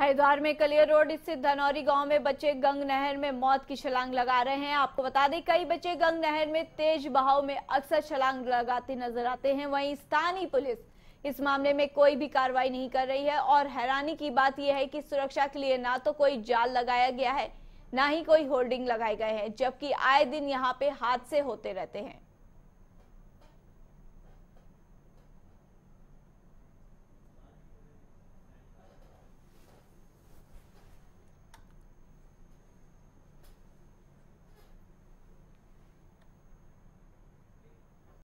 हरिद्वार में कलियर रोड स्थित धनौरी गांव में बच्चे गंग नहर में मौत की छलांग लगा रहे हैं आपको बता दें कई बच्चे गंग नहर में तेज बहाव में अक्सर छलांग लगाते नजर आते हैं वहीं स्थानीय पुलिस इस मामले में कोई भी कार्रवाई नहीं कर रही है और हैरानी की बात यह है कि सुरक्षा के लिए ना तो कोई जाल लगाया गया है ना ही कोई होर्डिंग लगाए गए हैं जबकि आए दिन यहाँ पे हादसे होते रहते हैं